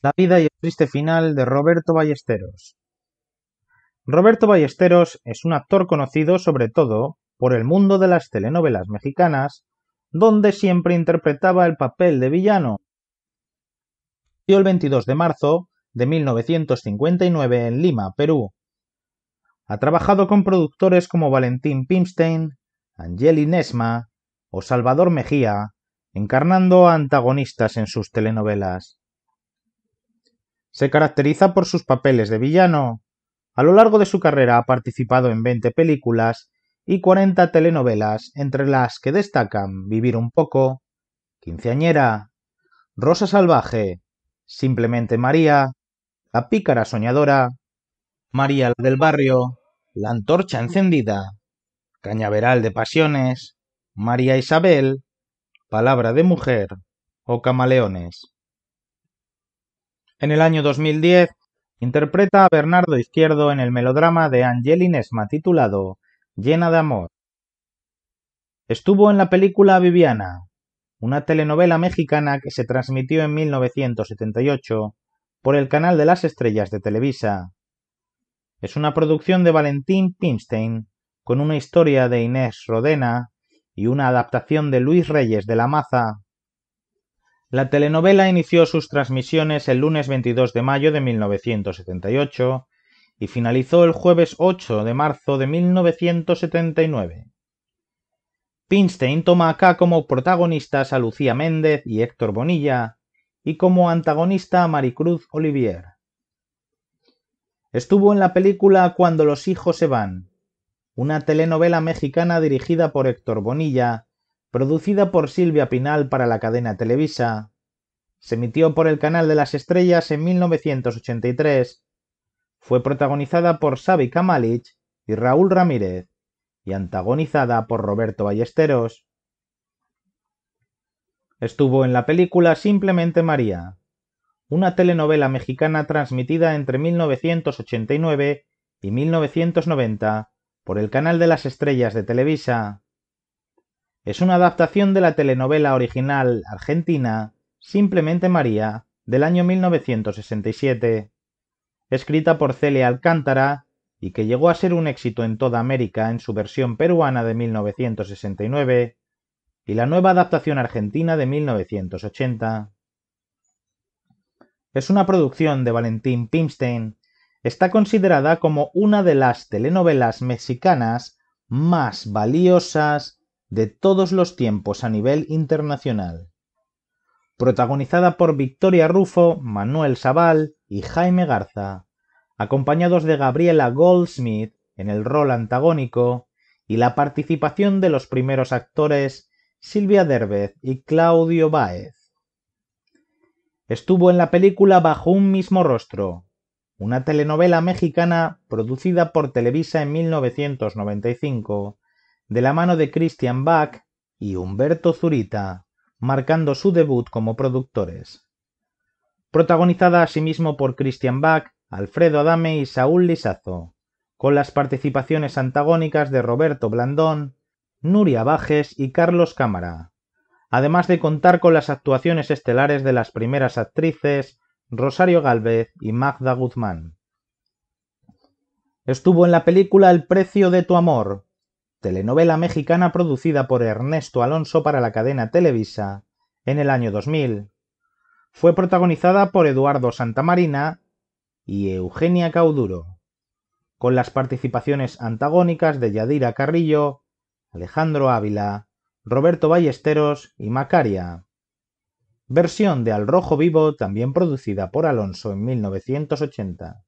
La vida y el triste final de Roberto Ballesteros. Roberto Ballesteros es un actor conocido sobre todo por el mundo de las telenovelas mexicanas, donde siempre interpretaba el papel de villano. Nació el 22 de marzo de 1959 en Lima, Perú. Ha trabajado con productores como Valentín Pimstein, Angeli Nesma o Salvador Mejía, encarnando antagonistas en sus telenovelas. Se caracteriza por sus papeles de villano. A lo largo de su carrera ha participado en 20 películas y 40 telenovelas, entre las que destacan Vivir un poco, Quinceañera, Rosa Salvaje, Simplemente María, La Pícara Soñadora, María del Barrio, La Antorcha Encendida, Cañaveral de Pasiones, María Isabel, Palabra de Mujer o Camaleones. En el año 2010 interpreta a Bernardo Izquierdo en el melodrama de Angel Inesma titulado Llena de amor. Estuvo en la película Viviana, una telenovela mexicana que se transmitió en 1978 por el canal de las estrellas de Televisa. Es una producción de Valentín Pinstein, con una historia de Inés Rodena y una adaptación de Luis Reyes de la Maza. La telenovela inició sus transmisiones el lunes 22 de mayo de 1978 y finalizó el jueves 8 de marzo de 1979. Pinstein toma acá como protagonistas a Lucía Méndez y Héctor Bonilla y como antagonista a Maricruz Olivier. Estuvo en la película Cuando los hijos se van, una telenovela mexicana dirigida por Héctor Bonilla producida por Silvia Pinal para la cadena Televisa. Se emitió por el Canal de las Estrellas en 1983. Fue protagonizada por Xavi Kamalich y Raúl Ramírez y antagonizada por Roberto Ballesteros. Estuvo en la película Simplemente María, una telenovela mexicana transmitida entre 1989 y 1990 por el Canal de las Estrellas de Televisa. Es una adaptación de la telenovela original argentina Simplemente María del año 1967, escrita por Celia Alcántara y que llegó a ser un éxito en toda América en su versión peruana de 1969 y la nueva adaptación argentina de 1980. Es una producción de Valentín Pimstein. Está considerada como una de las telenovelas mexicanas más valiosas de todos los tiempos a nivel internacional. Protagonizada por Victoria Rufo, Manuel Sabal y Jaime Garza, acompañados de Gabriela Goldsmith en el rol antagónico y la participación de los primeros actores Silvia Derbez y Claudio Báez. Estuvo en la película Bajo un mismo rostro, una telenovela mexicana producida por Televisa en 1995 de la mano de Christian Bach y Humberto Zurita, marcando su debut como productores. Protagonizada asimismo por Christian Bach, Alfredo Adame y Saúl Lisazo, con las participaciones antagónicas de Roberto Blandón, Nuria Bajes y Carlos Cámara, además de contar con las actuaciones estelares de las primeras actrices Rosario Galvez y Magda Guzmán. Estuvo en la película El precio de tu amor, telenovela mexicana producida por Ernesto Alonso para la cadena Televisa en el año 2000. Fue protagonizada por Eduardo Santamarina y Eugenia Cauduro, con las participaciones antagónicas de Yadira Carrillo, Alejandro Ávila, Roberto Ballesteros y Macaria. Versión de Al Rojo Vivo también producida por Alonso en 1980.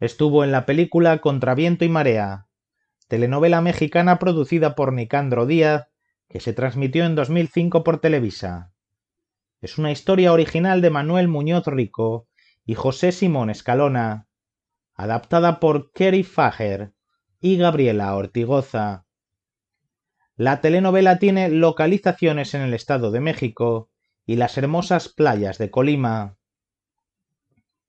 Estuvo en la película Contra viento y marea, telenovela mexicana producida por Nicandro Díaz, que se transmitió en 2005 por Televisa. Es una historia original de Manuel Muñoz Rico y José Simón Escalona, adaptada por Kerry Fager y Gabriela Ortigoza. La telenovela tiene localizaciones en el Estado de México y las hermosas playas de Colima.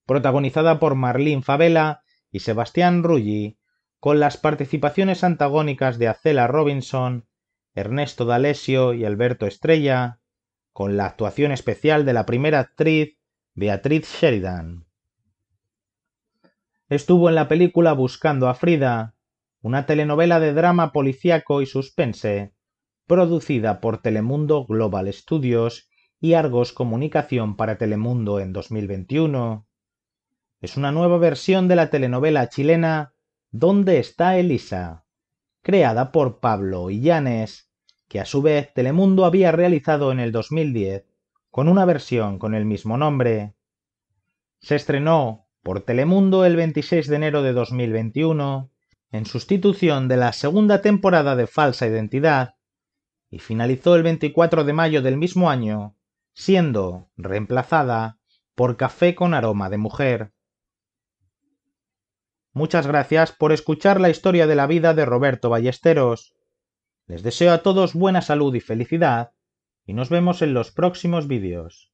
Protagonizada por Marlín Favela y Sebastián Rulli, con las participaciones antagónicas de Acela Robinson, Ernesto D'Alessio y Alberto Estrella, con la actuación especial de la primera actriz, Beatriz Sheridan. Estuvo en la película Buscando a Frida, una telenovela de drama policíaco y suspense, producida por Telemundo Global Studios y Argos Comunicación para Telemundo en 2021. Es una nueva versión de la telenovela chilena ¿Dónde está Elisa?, creada por Pablo Illanes, que a su vez Telemundo había realizado en el 2010 con una versión con el mismo nombre. Se estrenó por Telemundo el 26 de enero de 2021 en sustitución de la segunda temporada de Falsa Identidad y finalizó el 24 de mayo del mismo año, siendo reemplazada por Café con aroma de mujer. Muchas gracias por escuchar la historia de la vida de Roberto Ballesteros. Les deseo a todos buena salud y felicidad, y nos vemos en los próximos vídeos.